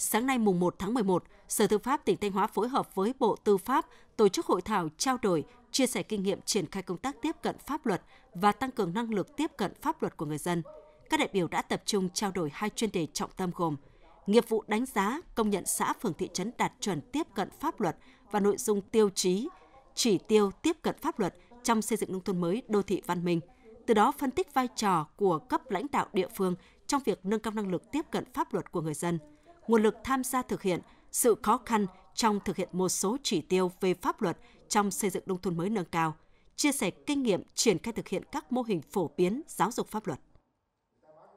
sáng nay mùng 1 tháng 11, Sở Tư pháp tỉnh Thanh Hóa phối hợp với Bộ Tư pháp tổ chức hội thảo trao đổi, chia sẻ kinh nghiệm triển khai công tác tiếp cận pháp luật và tăng cường năng lực tiếp cận pháp luật của người dân. Các đại biểu đã tập trung trao đổi hai chuyên đề trọng tâm gồm nghiệp vụ đánh giá, công nhận xã phường thị trấn đạt chuẩn tiếp cận pháp luật và nội dung tiêu chí, chỉ tiêu tiếp cận pháp luật trong xây dựng nông thôn mới đô thị văn minh. Từ đó phân tích vai trò của cấp lãnh đạo địa phương trong việc nâng cao năng lực tiếp cận pháp luật của người dân – nguồn lực tham gia thực hiện, sự khó khăn trong thực hiện một số chỉ tiêu về pháp luật trong xây dựng nông thôn mới nâng cao, chia sẻ kinh nghiệm triển khai thực hiện các mô hình phổ biến giáo dục pháp luật.